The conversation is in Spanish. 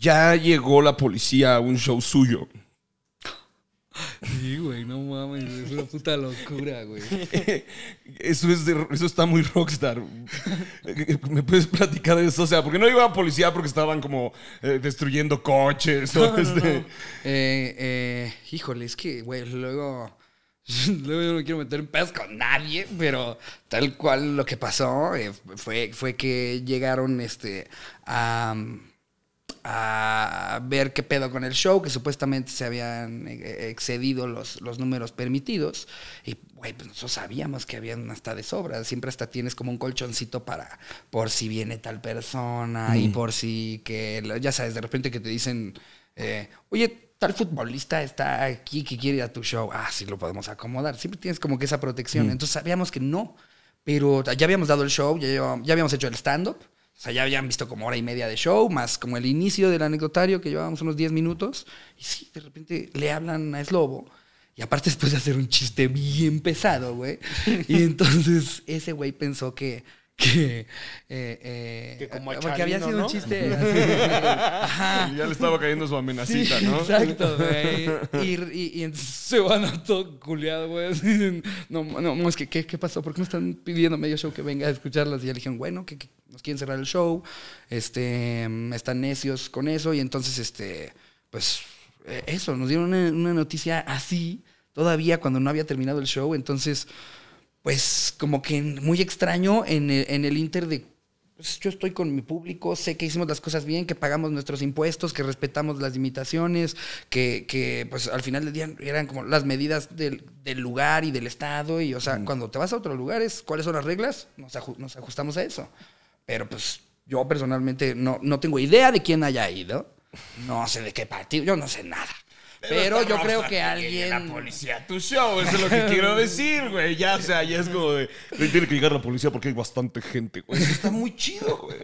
ya llegó la policía a un show suyo. Sí, güey, no mames, es una puta locura, güey. Eso, es eso está muy rockstar. ¿Me puedes platicar de eso? O sea, porque no iba a policía porque estaban como eh, destruyendo coches. Este. Eh, eh, híjole, es que, güey, luego, luego yo no quiero meter en paz con nadie, pero tal cual lo que pasó fue, fue que llegaron este, a a ver qué pedo con el show, que supuestamente se habían eh, eh, excedido los, números permitidos. Y, güey, pues nosotros sabíamos que habían hasta de sobra. Siempre hasta tienes como un colchoncito para por si viene tal persona y por si que, ya sabes, de repente que te dicen, eh, oye, tal futbolista está aquí que quiere ir a tu show. Ah, sí, lo podemos acomodar. Siempre tienes como que esa protección. Entonces sabíamos que no, pero ya habíamos dado el show, ya habíamos hecho el stand-up o sea, ya habían visto como hora y media de show, más como el inicio del anecdotario, que llevábamos unos 10 minutos. Y sí, de repente le hablan a Slobo. Y aparte después de hacer un chiste bien pesado, güey. Y entonces ese güey pensó que que, eh, eh que había sido un chiste. y ya le estaba cayendo su amenacita, ¿no? Exacto, güey. Y, entonces se van a todo culiado, güey. No, no, es que, ¿qué, ¿qué, pasó? ¿Por qué me están pidiendo medio show que venga a escucharlas? Y ya le dijeron, bueno, que, nos quieren cerrar el show, este, están necios con eso. Y entonces, este, pues, eh, eso, nos dieron una noticia así, todavía cuando no había terminado el show. Entonces pues como que muy extraño en el, en el Inter de pues yo estoy con mi público, sé que hicimos las cosas bien, que pagamos nuestros impuestos, que respetamos las limitaciones, que, pues al final del día eran como las medidas del, lugar y del estado. Y o sea, cuando te vas a otros lugares, ¿cuáles son las reglas? Nos, nos ajustamos a eso. Pero pues yo personalmente no, no tengo idea de quién haya ido. No sé de qué partido, yo no sé nada. Pero, yo creo que alguien. La policía tu show, eso es lo que quiero decir, güey. Ya, o sea, ya es como de. de tiene que llegar la policía porque hay bastante gente, güey. Está muy chido, güey.